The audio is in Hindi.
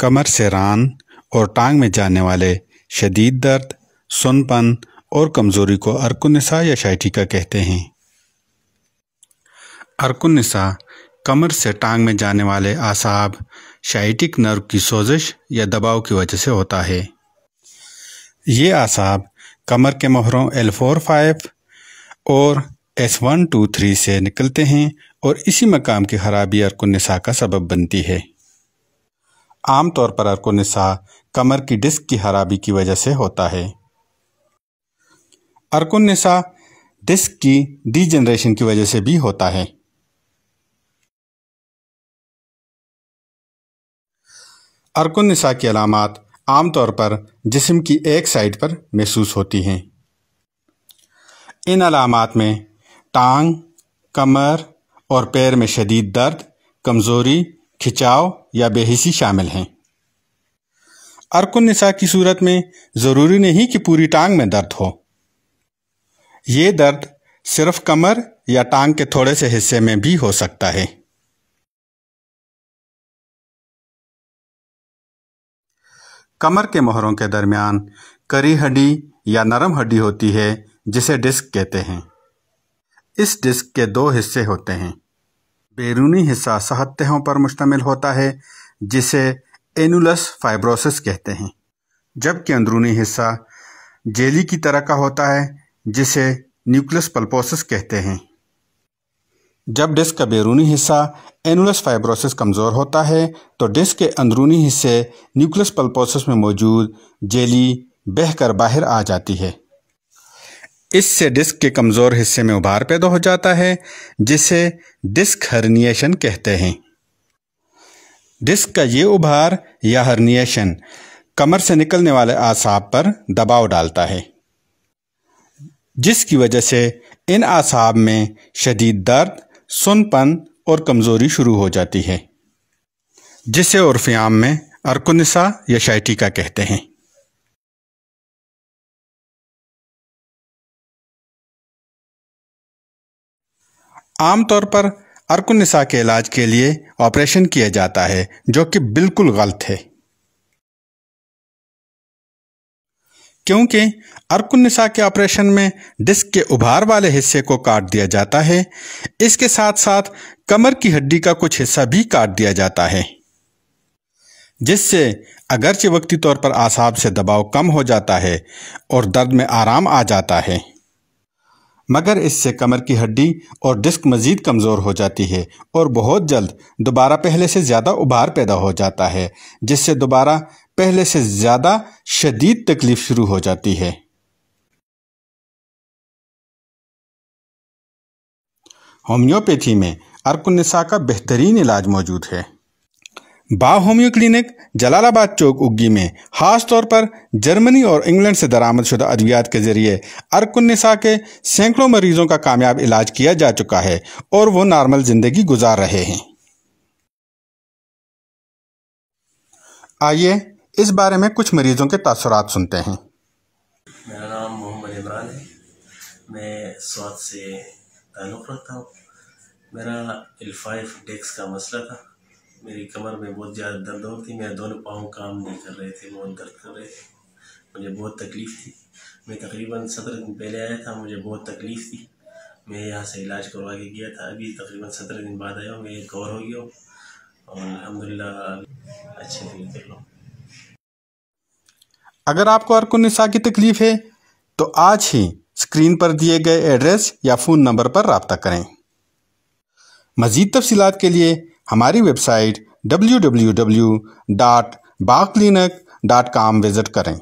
कमर से रान और टांग में जाने वाले शदीद दर्द सुनपन और कमज़ोरी को अर्कुनसा या शाइटिका कहते हैं अर्कुनसा कमर से टांग में जाने वाले आसाब शाइटिक नर्व की सोजिश या दबाव की वजह से होता है ये आसाब कमर के मोहरों एल फोर और एस वन टू थ्री से निकलते हैं और इसी मकाम की खराबी अर्कुनसा का सबब बनती है आमतौर पर अर्कोनिसा कमर की डिस्क की खराबी की वजह से होता है अर्कोनिसा डिस्क की जनरेशन की वजह से भी होता है अर्कोनिसा की अलामत आमतौर पर जिस्म की एक साइड पर महसूस होती हैं इन अलामत में टांग कमर और पैर में शदीद दर्द कमज़ोरी खिंचाव या बेहिसी शामिल हैं अर्कुलनिसा की सूरत में ज़रूरी नहीं कि पूरी टांग में दर्द हो ये दर्द सिर्फ कमर या टांग के थोड़े से हिस्से में भी हो सकता है कमर के मोहरों के दरमियान करी हड्डी या नरम हड्डी होती है जिसे डिस्क कहते हैं इस डिस्क के दो हिस्से होते हैं बैरूनी हिस्सा सहत्यों पर मुश्तमिल होता है जिसे एनुलस फाइब्रोसिस कहते हैं जबकि अंदरूनी हिस्सा जेली की तरह का होता है जिसे न्यूक्लियस पल्पोसिस कहते हैं जब डिस्क का बैरूनी हिस्सा एनुलस फाइब्रोसिस कमज़ोर होता है तो डिस्क के अंदरूनी हिस्से न्यूक्लियस पल्पोसिस में मौजूद जेली बहकर बाहर आ जाती है इससे डिस्क के कमज़ोर हिस्से में उभार पैदा हो जाता है जिसे डिस्क हर्निएशन कहते हैं डिस्क का ये उभार या हर्निएशन कमर से निकलने वाले आसाब पर दबाव डालता है जिसकी वजह से इन आसाब में शदीद दर्द सुनपन और कमज़ोरी शुरू हो जाती है जिसे उर्फियाम में अर्कुनिसा या शाइटिका कहते हैं आमतौर पर अर्कुनिसा के इलाज के लिए ऑपरेशन किया जाता है जो कि बिल्कुल गलत है क्योंकि अर्कुनिसा के ऑपरेशन में डिस्क के उभार वाले हिस्से को काट दिया जाता है इसके साथ साथ कमर की हड्डी का कुछ हिस्सा भी काट दिया जाता है जिससे अगरचे वक्ती तौर पर आसाब से दबाव कम हो जाता है और दर्द में आराम आ जाता है मगर इससे कमर की हड्डी और डिस्क मज़ीद कमज़ोर हो जाती है और बहुत जल्द दोबारा पहले से ज़्यादा उभार पैदा हो जाता है जिससे दोबारा पहले से ज़्यादा शदीद तकलीफ़ शुरू हो जाती है होम्योपैथी में अर्कनसा का बेहतरीन इलाज मौजूद है बा होम्यो क्लिनिक जलालाबाद चौक उग्गी में खास तौर पर जर्मनी और इंग्लैंड से दरामद शुदा अद्वियात के जरिए अर्कुन्निसा के सैकड़ों मरीजों का कामयाब इलाज किया जा चुका है और वो नॉर्मल ज़िंदगी गुजार रहे हैं आइए इस बारे में कुछ मरीजों के तासरात सुनते हैं मेरा नाम मोहम्मद इमरान है मैं स्वाद से ताल्लुक़ रखता हूँ मेरा इल्फाइफ डेक्स का मसला था मेरी कमर में बहुत ज़्यादा दर्द होती थी मेरे दोनों पाँव काम नहीं कर रहे थे बहुत दर्द कर रहे थे मुझे बहुत तकलीफ़ थी मैं तकरीबन सत्रह दिन पहले आया था मुझे बहुत तकलीफ़ थी मैं यहाँ से इलाज करवा के गया था अभी तकरीबन सत्रह दिन बाद आया हूँ मैं गौर हो गया हूँ और अलहमदिल्ला अच्छे फील कर रहा अगर आपको और निशा की तकलीफ़ है तो आज ही स्क्रीन पर दिए गए एड्रेस या फ़ोन नंबर पर रबता करें मज़ीद तफसीत के लिए हमारी website W W W dot बाकलिनक डॉट कॉम विज़िट करें